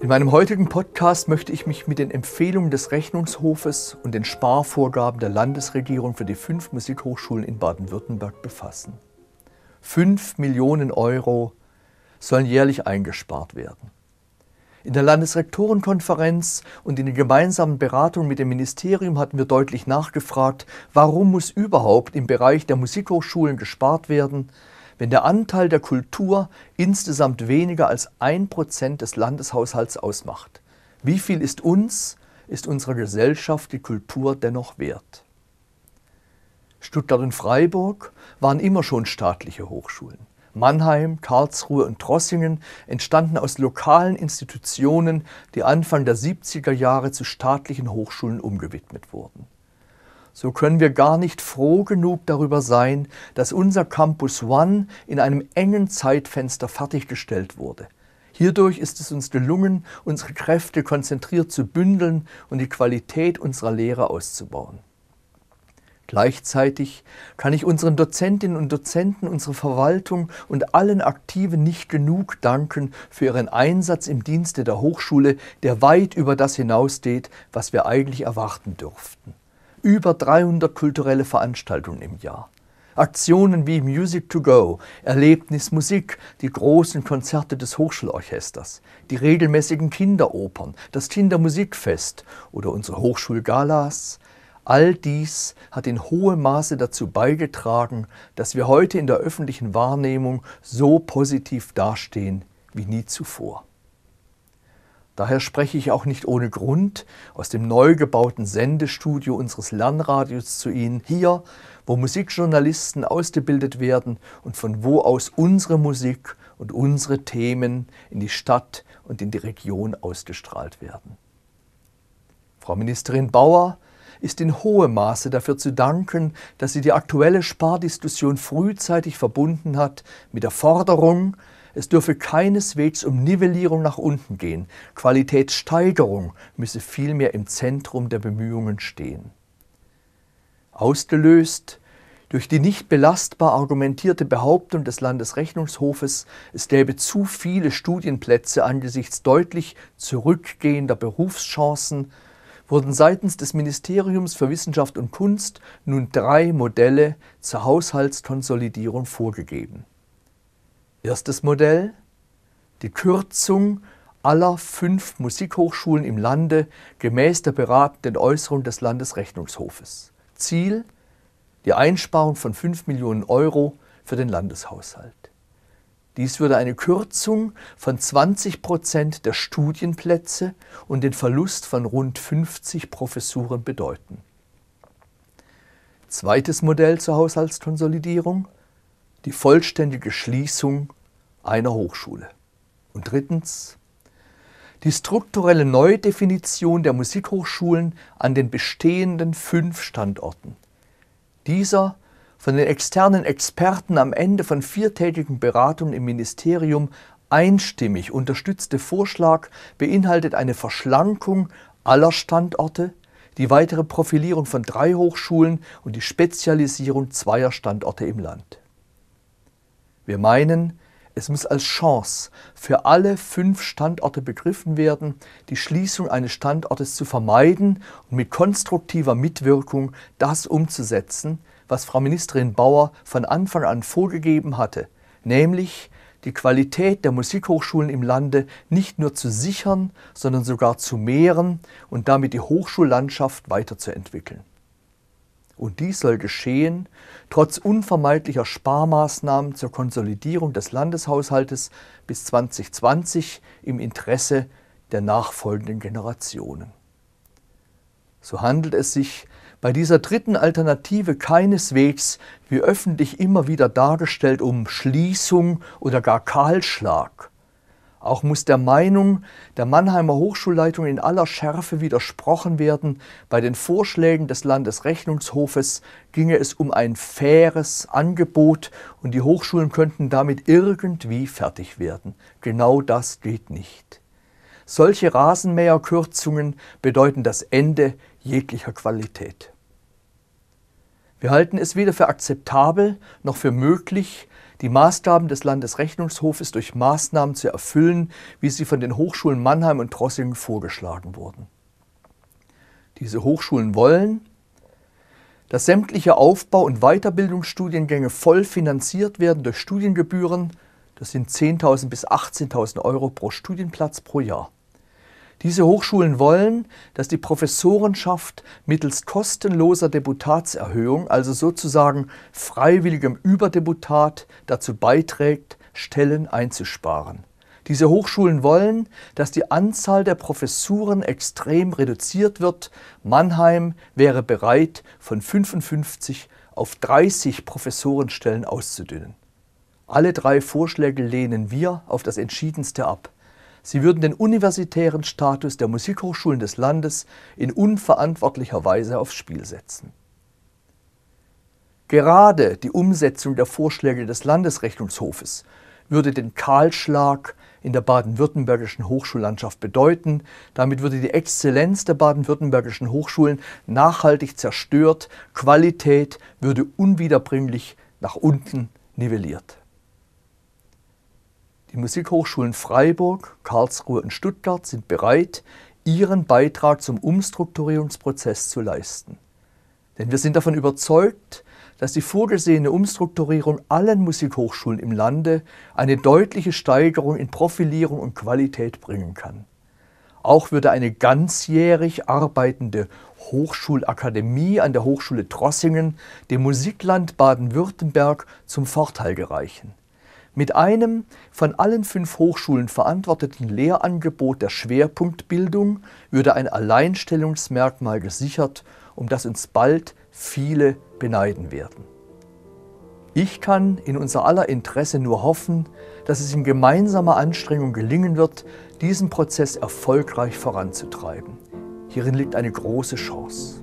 In meinem heutigen Podcast möchte ich mich mit den Empfehlungen des Rechnungshofes und den Sparvorgaben der Landesregierung für die fünf Musikhochschulen in Baden-Württemberg befassen. Fünf Millionen Euro sollen jährlich eingespart werden. In der Landesrektorenkonferenz und in der gemeinsamen Beratung mit dem Ministerium hatten wir deutlich nachgefragt, warum muss überhaupt im Bereich der Musikhochschulen gespart werden, wenn der Anteil der Kultur insgesamt weniger als ein Prozent des Landeshaushalts ausmacht. Wie viel ist uns, ist unserer Gesellschaft die Kultur dennoch wert? Stuttgart und Freiburg waren immer schon staatliche Hochschulen. Mannheim, Karlsruhe und Trossingen entstanden aus lokalen Institutionen, die Anfang der 70er Jahre zu staatlichen Hochschulen umgewidmet wurden. So können wir gar nicht froh genug darüber sein, dass unser Campus One in einem engen Zeitfenster fertiggestellt wurde. Hierdurch ist es uns gelungen, unsere Kräfte konzentriert zu bündeln und die Qualität unserer Lehre auszubauen. Gleichzeitig kann ich unseren Dozentinnen und Dozenten, unserer Verwaltung und allen Aktiven nicht genug danken für ihren Einsatz im Dienste der Hochschule, der weit über das hinausgeht, was wir eigentlich erwarten dürften. Über 300 kulturelle Veranstaltungen im Jahr. Aktionen wie Music to Go, Erlebnismusik, die großen Konzerte des Hochschulorchesters, die regelmäßigen Kinderopern, das Kindermusikfest oder unsere Hochschulgalas, All dies hat in hohem Maße dazu beigetragen, dass wir heute in der öffentlichen Wahrnehmung so positiv dastehen wie nie zuvor. Daher spreche ich auch nicht ohne Grund aus dem neu gebauten Sendestudio unseres Lernradios zu Ihnen, hier, wo Musikjournalisten ausgebildet werden und von wo aus unsere Musik und unsere Themen in die Stadt und in die Region ausgestrahlt werden. Frau Ministerin Bauer, ist in hohem Maße dafür zu danken, dass sie die aktuelle Spardiskussion frühzeitig verbunden hat mit der Forderung, es dürfe keineswegs um Nivellierung nach unten gehen. Qualitätssteigerung müsse vielmehr im Zentrum der Bemühungen stehen. Ausgelöst durch die nicht belastbar argumentierte Behauptung des Landesrechnungshofes, es gäbe zu viele Studienplätze angesichts deutlich zurückgehender Berufschancen wurden seitens des Ministeriums für Wissenschaft und Kunst nun drei Modelle zur Haushaltskonsolidierung vorgegeben. Erstes Modell die Kürzung aller fünf Musikhochschulen im Lande gemäß der beratenden Äußerung des Landesrechnungshofes. Ziel die Einsparung von 5 Millionen Euro für den Landeshaushalt. Dies würde eine Kürzung von 20 Prozent der Studienplätze und den Verlust von rund 50 Professuren bedeuten. Zweites Modell zur Haushaltskonsolidierung, die vollständige Schließung einer Hochschule. Und drittens, die strukturelle Neudefinition der Musikhochschulen an den bestehenden fünf Standorten. Dieser von den externen Experten am Ende von viertägigen Beratungen im Ministerium einstimmig unterstützte Vorschlag beinhaltet eine Verschlankung aller Standorte, die weitere Profilierung von drei Hochschulen und die Spezialisierung zweier Standorte im Land. Wir meinen, es muss als Chance für alle fünf Standorte begriffen werden, die Schließung eines Standortes zu vermeiden und mit konstruktiver Mitwirkung das umzusetzen, was Frau Ministerin Bauer von Anfang an vorgegeben hatte, nämlich die Qualität der Musikhochschulen im Lande nicht nur zu sichern, sondern sogar zu mehren und damit die Hochschullandschaft weiterzuentwickeln. Und dies soll geschehen, trotz unvermeidlicher Sparmaßnahmen zur Konsolidierung des Landeshaushaltes bis 2020 im Interesse der nachfolgenden Generationen. So handelt es sich bei dieser dritten Alternative keineswegs, wie öffentlich immer wieder dargestellt, um Schließung oder gar Kahlschlag. Auch muss der Meinung der Mannheimer Hochschulleitung in aller Schärfe widersprochen werden, bei den Vorschlägen des Landesrechnungshofes ginge es um ein faires Angebot und die Hochschulen könnten damit irgendwie fertig werden. Genau das geht nicht. Solche Rasenmäherkürzungen bedeuten das Ende jeglicher Qualität. Wir halten es weder für akzeptabel noch für möglich, die Maßgaben des Landesrechnungshofes durch Maßnahmen zu erfüllen, wie sie von den Hochschulen Mannheim und Trossingen vorgeschlagen wurden. Diese Hochschulen wollen, dass sämtliche Aufbau- und Weiterbildungsstudiengänge voll finanziert werden durch Studiengebühren, das sind 10.000 bis 18.000 Euro pro Studienplatz pro Jahr. Diese Hochschulen wollen, dass die Professorenschaft mittels kostenloser Deputatserhöhung, also sozusagen freiwilligem Überdeputat, dazu beiträgt, Stellen einzusparen. Diese Hochschulen wollen, dass die Anzahl der Professuren extrem reduziert wird. Mannheim wäre bereit, von 55 auf 30 Professorenstellen auszudünnen. Alle drei Vorschläge lehnen wir auf das entschiedenste ab. Sie würden den universitären Status der Musikhochschulen des Landes in unverantwortlicher Weise aufs Spiel setzen. Gerade die Umsetzung der Vorschläge des Landesrechnungshofes würde den Kahlschlag in der baden-württembergischen Hochschullandschaft bedeuten. Damit würde die Exzellenz der baden-württembergischen Hochschulen nachhaltig zerstört, Qualität würde unwiederbringlich nach unten nivelliert. Die Musikhochschulen Freiburg, Karlsruhe und Stuttgart sind bereit, ihren Beitrag zum Umstrukturierungsprozess zu leisten. Denn wir sind davon überzeugt, dass die vorgesehene Umstrukturierung allen Musikhochschulen im Lande eine deutliche Steigerung in Profilierung und Qualität bringen kann. Auch würde eine ganzjährig arbeitende Hochschulakademie an der Hochschule Trossingen dem Musikland Baden-Württemberg zum Vorteil gereichen. Mit einem von allen fünf Hochschulen verantworteten Lehrangebot der Schwerpunktbildung würde ein Alleinstellungsmerkmal gesichert, um das uns bald viele beneiden werden. Ich kann in unser aller Interesse nur hoffen, dass es in gemeinsamer Anstrengung gelingen wird, diesen Prozess erfolgreich voranzutreiben. Hierin liegt eine große Chance.